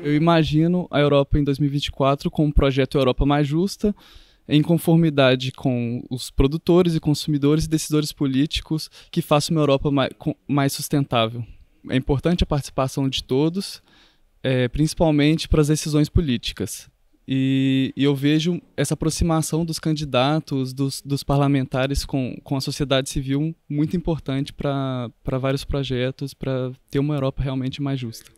Eu imagino a Europa em 2024 com um projeto Europa Mais Justa, em conformidade com os produtores e consumidores e decisores políticos que faça uma Europa mais sustentável. É importante a participação de todos, é, principalmente para as decisões políticas. E, e, eu vejo essa aproximação dos candidatos, dos, dos parlamentares com, com a sociedade civil muito importante para vários projetos, para ter uma Europa realmente mais justa.